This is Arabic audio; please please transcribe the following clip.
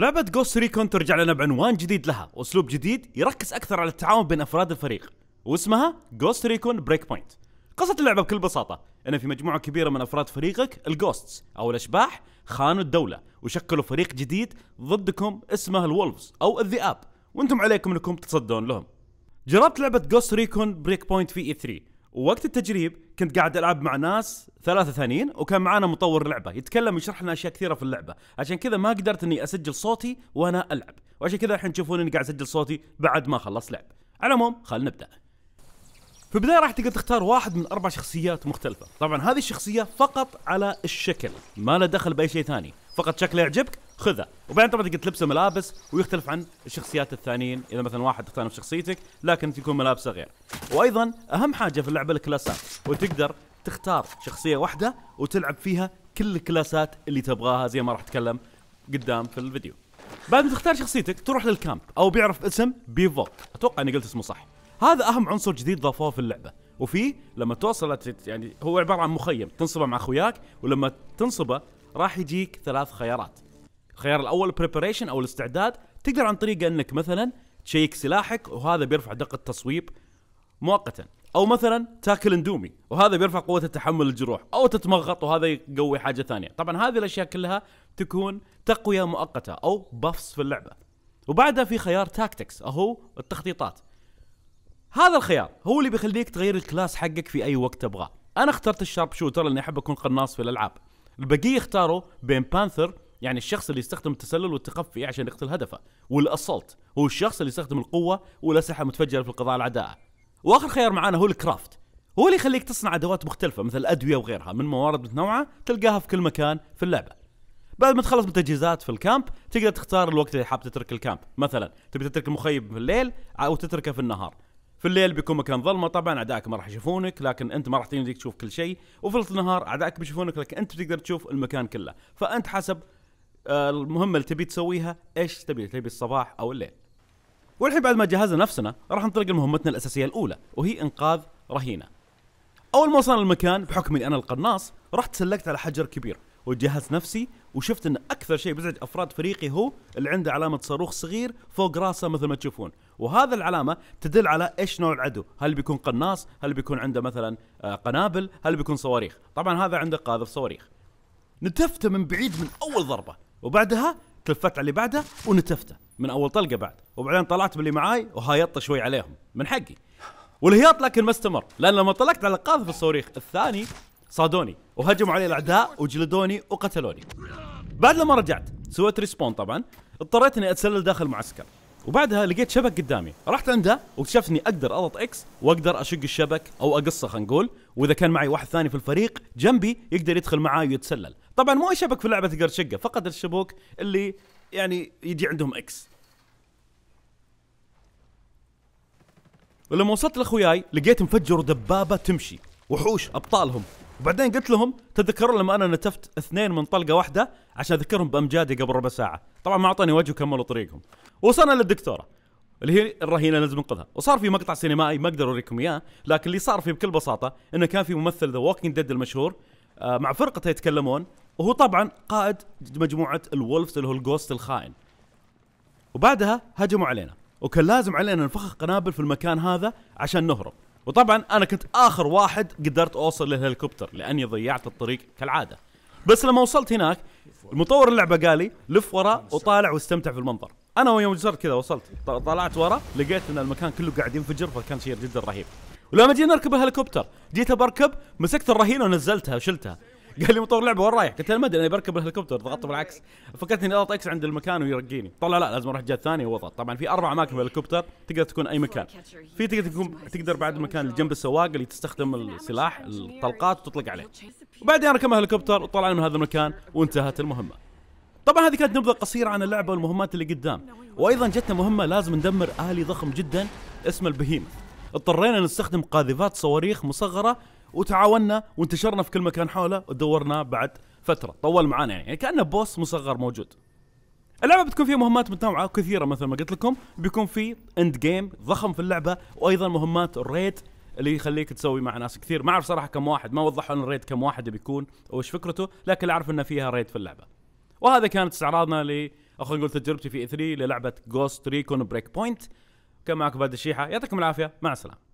لعبة جوست ريكون ترجع لنا بعنوان جديد لها واسلوب جديد يركز اكثر على التعاون بين افراد الفريق واسمها جوست ريكون بريك بوينت قصة اللعبة بكل بساطة ان في مجموعة كبيرة من افراد فريقك الجوستس او الاشباح خانوا الدولة وشكلوا فريق جديد ضدكم اسمه الولفز او الذئاب وانتم عليكم انكم تتصدون لهم جربت لعبة جوست ريكون بريك بوينت في اي e 3 ووقت التجريب كنت قاعد العب مع ناس ثلاثه ثانيين وكان معانا مطور لعبه يتكلم ويشرح لنا اشياء كثيره في اللعبه عشان كذا ما قدرت اني اسجل صوتي وانا العب وعشان كذا الحين تشوفون اني قاعد اسجل صوتي بعد ما خلص لعب على العموم خلينا نبدا في البدايه راح تقدر تختار واحد من اربع شخصيات مختلفه طبعا هذه الشخصيه فقط على الشكل ما له دخل باي شيء ثاني فقط شكله يعجبك خذه وبعدين طبعا تقدر تلبسه ملابس ويختلف عن الشخصيات الثانيين اذا مثلا واحد اختار نفس شخصيتك لكن تكون ملابسه غير وايضا اهم حاجه في اللعبه الكلاسات وتقدر تختار شخصيه واحده وتلعب فيها كل الكلاسات اللي تبغاها زي ما راح اتكلم قدام في الفيديو بعد ما تختار شخصيتك تروح للكامب او بيعرف اسم بيفوك اتوقع اني قلت اسمه صح هذا اهم عنصر جديد ضافوه في اللعبه وفيه لما توصل يعني هو عباره عن مخيم تنصبه مع اخوياك ولما تنصبه راح يجيك ثلاث خيارات الخيار الاول بريبريشن او الاستعداد تقدر عن طريقه انك مثلا تشيك سلاحك وهذا بيرفع دقه التصويب مؤقتا او مثلا تاكل اندومي وهذا بيرفع قوه التحمل الجروح او تتمغط وهذا يقوي حاجه ثانيه طبعا هذه الاشياء كلها تكون تقويه مؤقته او بافس في اللعبه وبعدها في خيار تاكتكس اهو التخطيطات هذا الخيار هو اللي بيخليك تغير الكلاس حقك في اي وقت تبغاه انا اخترت الشارب شوتر لاني احب اكون قناص في الالعاب البقيه اختاروا بين بانثر يعني الشخص اللي يستخدم التسلل والتخفي عشان يقتل هدفه والاسلت هو الشخص اللي يستخدم القوه والاسلحه المتفجره في القضاء على اعدائه واخر خيار معانا هو الكرافت هو اللي يخليك تصنع ادوات مختلفه مثل الادويه وغيرها من موارد متنوعه تلقاها في كل مكان في اللعبه بعد ما تخلص من التجهيزات في الكامب تقدر تختار الوقت اللي حاب تترك الكامب مثلا تبي تترك المخيم في الليل او تتركه في النهار في الليل بيكون مكان ظلمه طبعا اعدائك ما راح يشوفونك لكن انت ما راح تمديك تشوف كل شيء وفي النهار اعدائك بيشوفونك لكن انت بتقدر تشوف المكان كله فانت حسب المهمه اللي تبي تسويها ايش تبي تبي الصباح او الليل والحين بعد ما جهزنا نفسنا راح نطلق لمهمتنا الاساسيه الاولى وهي انقاذ رهينه اول ما وصلنا المكان بحكم اني انا القناص رحت سلكت على حجر كبير وجهزت نفسي وشفت ان اكثر شيء بيزعج افراد فريقي هو اللي عنده علامه صاروخ صغير فوق راسه مثل ما تشوفون وهذا العلامه تدل على ايش نوع العدو هل بيكون قناص هل بيكون عنده مثلا آه، قنابل هل بيكون صواريخ طبعا هذا عنده قاذف صواريخ نتفته من بعيد من اول ضربه وبعدها تلفت على اللي بعده ونتفته من اول طلقه بعد وبعدين طلعت باللي معاي وهايطت شوي عليهم من حقي والهياط لكن ما استمر لان لما طلقت على القاذف الصواريخ الثاني صادوني وهجموا علي الاعداء وجلدوني وقتلوني بعد لما رجعت سويت ريسبون طبعا اضطريت اني اتسلل داخل معسكر وبعدها لقيت شبك قدامي رحت عنده واكتشفت اني اقدر اضغط اكس واقدر اشق الشبك او اقصه خلينا نقول واذا كان معي واحد ثاني في الفريق جنبي يقدر يدخل معاي ويتسلل طبعا مو اي شبك في اللعبه تقدر تشقه فقط الشبوك اللي يعني يجي عندهم اكس ولما وصلت لاخوياي لقيت مفجر دبابه تمشي وحوش ابطالهم وبعدين قلت لهم تذكروا لما انا نتفت اثنين من طلقه واحده عشان اذكرهم بامجادي قبل ربع ساعه طبعا ما اعطاني وجه وكملوا طريقهم وصلنا للدكتوره اللي هي الرهينه لازم انقذها وصار في مقطع سينمائي ما اقدر اوريكم اياه لكن اللي صار فيه بكل بساطه انه كان في ممثل ذا ووكينج ديد المشهور آه، مع فرقته يتكلمون وهو طبعا قائد مجموعه الولفز اللي هو الجوست الخائن وبعدها هجموا علينا وكان لازم علينا نفخ قنابل في المكان هذا عشان نهرب وطبعا انا كنت اخر واحد قدرت اوصل للهليكوبتر لاني ضيعت الطريق كالعاده بس لما وصلت هناك المطور اللعبه قال لي لف ورا وطالع واستمتع بالمنظر انا ويوم جزرت كذا وصلت طلعت ورا لقيت ان المكان كله قاعد ينفجر فكان شيء جدا رهيب ولما جينا نركب الهليكوبتر جيت بركب مسكت الرهينه ونزلتها وشلتها قال لي مطور لعبه وين رايح؟ قلت له ما ادري انا بركب الهليكوبتر ضغطت بالعكس فكرت اني اضغط اكس عند المكان ويرقيني طلع لا لازم اروح الجهه الثانيه واضغط طبعا في اربع اماكن بالهليكوبتر تقدر تكون اي مكان في تقدر تكون تقدر بعد المكان اللي جنب السواق اللي تستخدم السلاح الطلقات وتطلق عليه وبعدين ركبنا الهليكوبتر وطلعنا من هذا المكان وانتهت المهمه طبعا هذه كانت نبذه قصيره عن اللعبه والمهمات اللي قدام وايضا جتنا مهمه لازم ندمر الي ضخم جدا اسمه البهيمه اضطرينا نستخدم قاذفات صواريخ مصغره وتعاوننا وانتشرنا في كل مكان حوله ودورنا بعد فتره طول معانا يعني. يعني, كانه بوس مصغر موجود اللعبه بتكون فيها مهمات متنوعه وكثيره مثل ما قلت لكم بيكون في اند جيم ضخم في اللعبه وايضا مهمات الريد اللي يخليك تسوي مع ناس كثير ما اعرف صراحه كم واحد ما وضحوا لنا الريد كم واحد بيكون وايش فكرته لكن اعرف انه فيها ريد في اللعبه وهذا كانت استعراضنا ل او خلينا نقول تجربتي في 3 e للعبه جوست ريكون بريك بوينت كان معكم بعد الشيحه يعطيكم العافيه مع السلامه